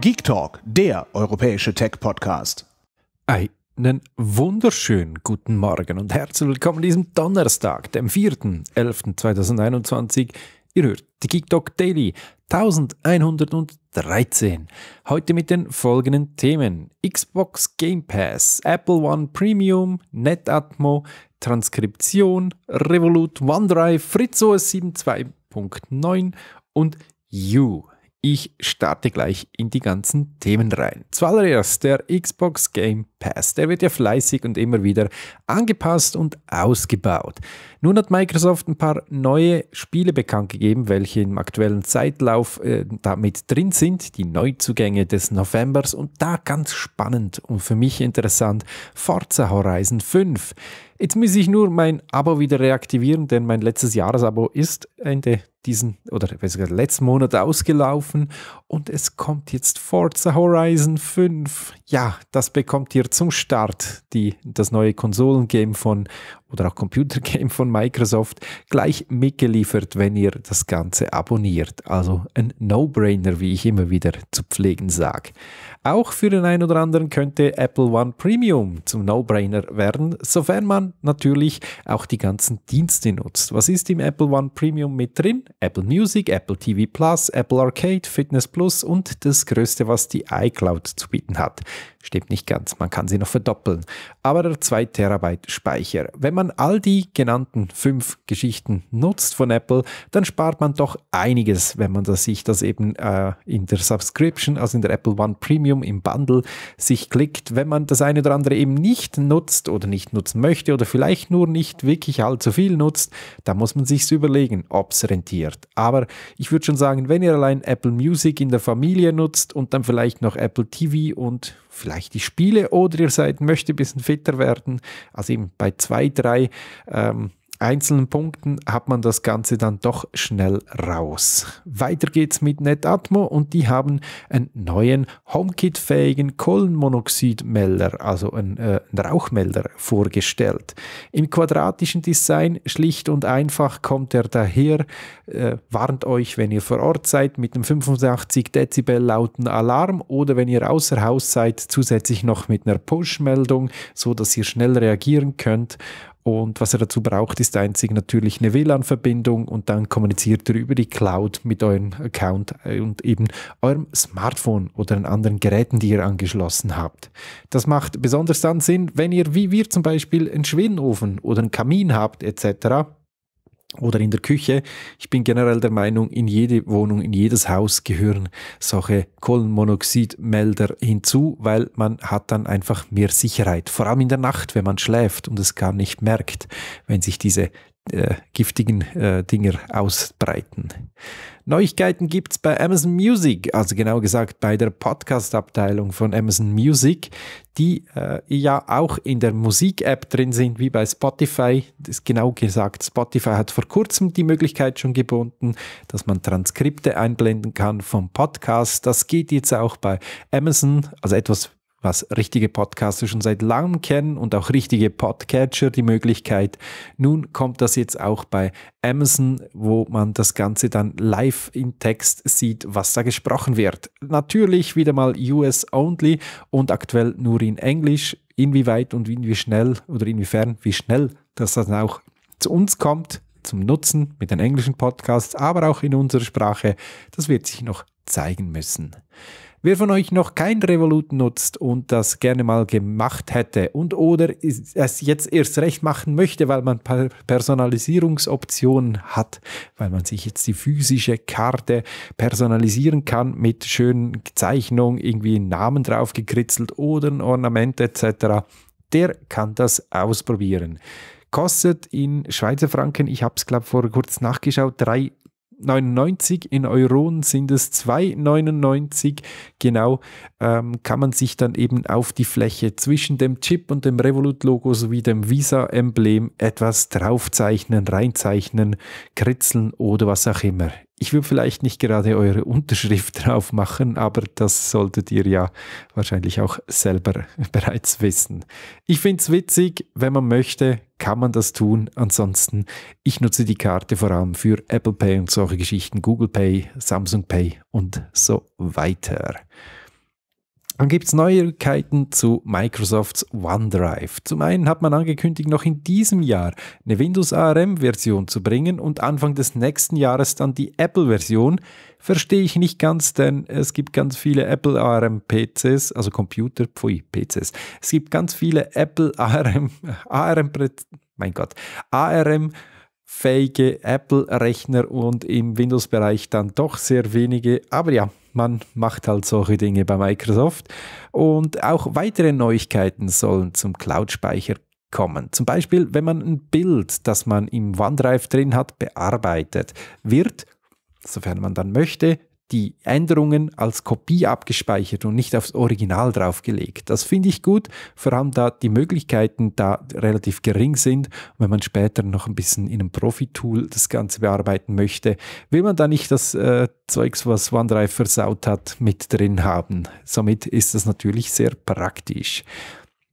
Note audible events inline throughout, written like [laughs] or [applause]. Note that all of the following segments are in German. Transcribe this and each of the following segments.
Geek Talk, der europäische Tech-Podcast. Einen wunderschönen guten Morgen und herzlich willkommen an diesem Donnerstag, dem 4.11.2021. Ihr hört die Geek Talk Daily 1113. Heute mit den folgenden Themen: Xbox Game Pass, Apple One Premium, Netatmo, Transkription, Revolut OneDrive, Fritz OS 7.2.9 und You. Ich starte gleich in die ganzen Themen rein. Zuallererst der Xbox Game Pass. Der wird ja fleißig und immer wieder angepasst und ausgebaut. Nun hat Microsoft ein paar neue Spiele bekannt gegeben, welche im aktuellen Zeitlauf äh, damit drin sind. Die Neuzugänge des Novembers und da ganz spannend und für mich interessant Forza Horizon 5. Jetzt muss ich nur mein Abo wieder reaktivieren, denn mein letztes Jahresabo ist Ende diesen oder besser gesagt letzten Monat ausgelaufen und es kommt jetzt Forza Horizon 5. Ja, das bekommt ihr zum Start, die, das neue Konsolengame von oder auch Computergame von Microsoft gleich mitgeliefert, wenn ihr das Ganze abonniert. Also ein No-Brainer, wie ich immer wieder zu pflegen sage. Auch für den einen oder anderen könnte Apple One Premium zum No-Brainer werden, sofern man natürlich auch die ganzen Dienste nutzt. Was ist im Apple One Premium mit drin? Apple Music, Apple TV Plus, Apple Arcade, Fitness Plus und das Größte, was die iCloud zu bieten hat. Stimmt nicht ganz, man kann sie noch verdoppeln. Aber der 2 Terabyte Speicher. Wenn man all die genannten fünf Geschichten nutzt von Apple, dann spart man doch einiges, wenn man das, sich das eben äh, in der Subscription, also in der Apple One Premium im Bundle, sich klickt. Wenn man das eine oder andere eben nicht nutzt oder nicht nutzen möchte oder vielleicht nur nicht wirklich allzu viel nutzt, dann muss man sich überlegen, ob es rentiert. Aber ich würde schon sagen, wenn ihr allein Apple Music in der Familie nutzt und dann vielleicht noch Apple TV und vielleicht vielleicht die Spiele oder ihr seid, möchte ein bisschen fitter werden. Also eben bei zwei, drei ähm, einzelnen Punkten hat man das Ganze dann doch schnell raus. Weiter geht's mit NetAtmo und die haben einen neuen HomeKit-fähigen Kohlenmonoxidmelder, also einen, äh, Rauchmelder, vorgestellt. Im quadratischen Design schlicht und einfach kommt er daher, äh, warnt euch, wenn ihr vor Ort seid, mit einem 85 Dezibel lauten Alarm oder wenn ihr außer Haus seid, zusätzlich noch mit einer Push-Meldung, so dass ihr schnell reagieren könnt und was er dazu braucht, ist einzig natürlich eine WLAN-Verbindung und dann kommuniziert ihr über die Cloud mit eurem Account äh, und eben eurem Smartphone oder an anderen Geräten, die ihr angeschlossen habt. Das macht besonders dann Sinn, wenn ihr wie wir zum Beispiel einen Schwedenofen oder einen Kamin habt etc oder in der Küche. Ich bin generell der Meinung, in jede Wohnung, in jedes Haus gehören solche Kohlenmonoxidmelder hinzu, weil man hat dann einfach mehr Sicherheit. Vor allem in der Nacht, wenn man schläft und es gar nicht merkt, wenn sich diese äh, giftigen äh, Dinger ausbreiten. Neuigkeiten gibt es bei Amazon Music, also genau gesagt bei der Podcast-Abteilung von Amazon Music, die äh, ja auch in der Musik-App drin sind, wie bei Spotify. Das ist genau gesagt, Spotify hat vor kurzem die Möglichkeit schon gebunden, dass man Transkripte einblenden kann vom Podcast. Das geht jetzt auch bei Amazon, also etwas was richtige Podcaster schon seit langem kennen und auch richtige Podcatcher die Möglichkeit. Nun kommt das jetzt auch bei Amazon, wo man das Ganze dann live in Text sieht, was da gesprochen wird. Natürlich wieder mal US only und aktuell nur in Englisch. Inwieweit und wie schnell oder inwiefern, wie schnell das dann auch zu uns kommt, zum Nutzen mit den englischen Podcasts, aber auch in unserer Sprache, das wird sich noch zeigen müssen. Wer von euch noch kein Revolut nutzt und das gerne mal gemacht hätte und oder es jetzt erst recht machen möchte, weil man Personalisierungsoptionen hat, weil man sich jetzt die physische Karte personalisieren kann mit schönen Zeichnungen, irgendwie einen Namen drauf gekritzelt oder ein Ornament etc., der kann das ausprobieren kostet in Schweizer Franken, ich habe es glaube vor kurz nachgeschaut, 3 99, in Euronen sind es 2,99. Genau ähm, kann man sich dann eben auf die Fläche zwischen dem Chip und dem Revolut-Logo sowie dem Visa-Emblem etwas draufzeichnen, reinzeichnen, kritzeln oder was auch immer. Ich will vielleicht nicht gerade eure Unterschrift [laughs] drauf machen, aber das solltet ihr ja wahrscheinlich auch selber [laughs] bereits wissen. Ich finde es witzig, wenn man möchte, kann man das tun. Ansonsten, ich nutze die Karte vor allem für Apple Pay und solche Geschichten, Google Pay, Samsung Pay und so weiter. Dann gibt es Neuigkeiten zu Microsofts OneDrive. Zum einen hat man angekündigt, noch in diesem Jahr eine Windows ARM-Version zu bringen und Anfang des nächsten Jahres dann die Apple-Version. Verstehe ich nicht ganz, denn es gibt ganz viele Apple ARM-PCs, also Computer, pfui, PCs. Es gibt ganz viele Apple ARM, ARM, mein Gott, ARM fähige Apple-Rechner und im Windows-Bereich dann doch sehr wenige. Aber ja, man macht halt solche Dinge bei Microsoft. Und auch weitere Neuigkeiten sollen zum Cloud-Speicher kommen. Zum Beispiel, wenn man ein Bild, das man im OneDrive drin hat, bearbeitet, wird, sofern man dann möchte, die Änderungen als Kopie abgespeichert und nicht aufs Original draufgelegt. Das finde ich gut, vor allem da die Möglichkeiten da relativ gering sind. Wenn man später noch ein bisschen in einem Profi-Tool das Ganze bearbeiten möchte, will man da nicht das äh, Zeugs, was OneDrive versaut hat, mit drin haben. Somit ist das natürlich sehr praktisch.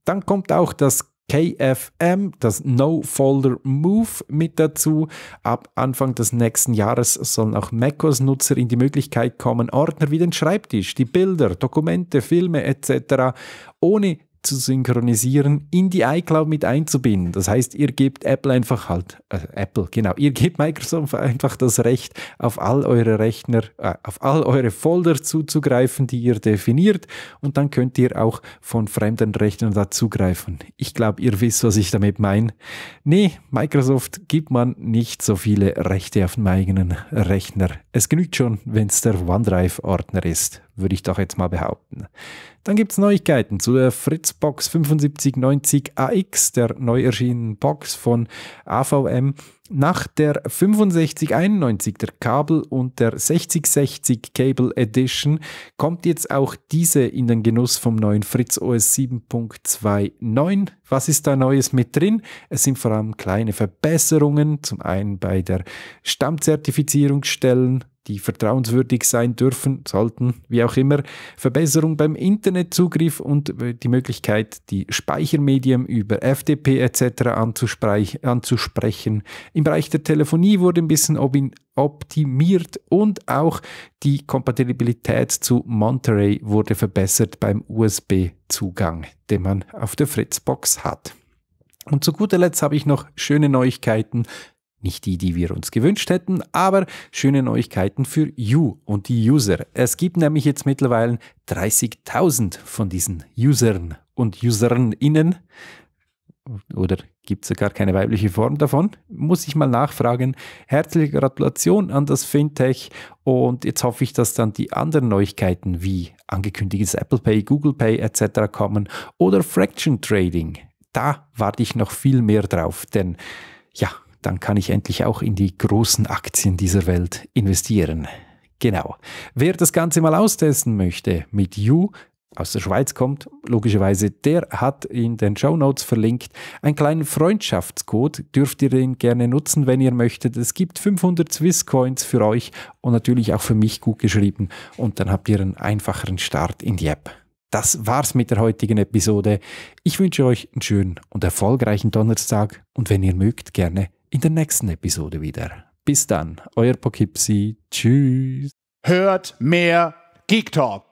Dann kommt auch das KFM, das No Folder Move mit dazu. Ab Anfang des nächsten Jahres sollen auch MacOS-Nutzer in die Möglichkeit kommen, Ordner wie den Schreibtisch, die Bilder, Dokumente, Filme etc. ohne zu synchronisieren, in die iCloud mit einzubinden. Das heißt, ihr gebt Apple einfach halt, äh, Apple, genau, ihr gebt Microsoft einfach das Recht, auf all eure Rechner, äh, auf all eure Folder zuzugreifen, die ihr definiert und dann könnt ihr auch von fremden Rechnern dazugreifen. Ich glaube, ihr wisst, was ich damit meine. Nee, Microsoft gibt man nicht so viele Rechte auf dem eigenen Rechner. Es genügt schon, wenn es der OneDrive-Ordner ist würde ich doch jetzt mal behaupten. Dann gibt es Neuigkeiten zu der Fritzbox 7590 AX, der neu erschienenen Box von AVM. Nach der 6591, der Kabel und der 6060 Cable Edition, kommt jetzt auch diese in den Genuss vom neuen Fritz OS 7.29. Was ist da Neues mit drin? Es sind vor allem kleine Verbesserungen, zum einen bei der Stammzertifizierungsstellen die vertrauenswürdig sein dürfen, sollten, wie auch immer, Verbesserung beim Internetzugriff und äh, die Möglichkeit, die Speichermedien über FDP etc. anzusprechen. Im Bereich der Telefonie wurde ein bisschen optimiert und auch die Kompatibilität zu Monterey wurde verbessert beim USB-Zugang, den man auf der Fritzbox hat. Und zu guter Letzt habe ich noch schöne Neuigkeiten nicht die, die wir uns gewünscht hätten, aber schöne Neuigkeiten für You und die User. Es gibt nämlich jetzt mittlerweile 30.000 von diesen Usern und Userinnen. Oder gibt es ja gar keine weibliche Form davon? Muss ich mal nachfragen. Herzliche Gratulation an das Fintech und jetzt hoffe ich, dass dann die anderen Neuigkeiten wie angekündigtes Apple Pay, Google Pay etc. kommen oder Fraction Trading. Da warte ich noch viel mehr drauf, denn ja, dann kann ich endlich auch in die großen Aktien dieser Welt investieren. Genau. Wer das Ganze mal austesten möchte mit You, aus der Schweiz kommt, logischerweise, der hat in den Show Notes verlinkt einen kleinen Freundschaftscode. Dürft ihr den gerne nutzen, wenn ihr möchtet. Es gibt 500 Swiss Coins für euch und natürlich auch für mich gut geschrieben. Und dann habt ihr einen einfacheren Start in die App. Das war's mit der heutigen Episode. Ich wünsche euch einen schönen und erfolgreichen Donnerstag und wenn ihr mögt, gerne in der nächsten Episode wieder. Bis dann, euer Pokipsi. Tschüss. Hört mehr Geek Talk.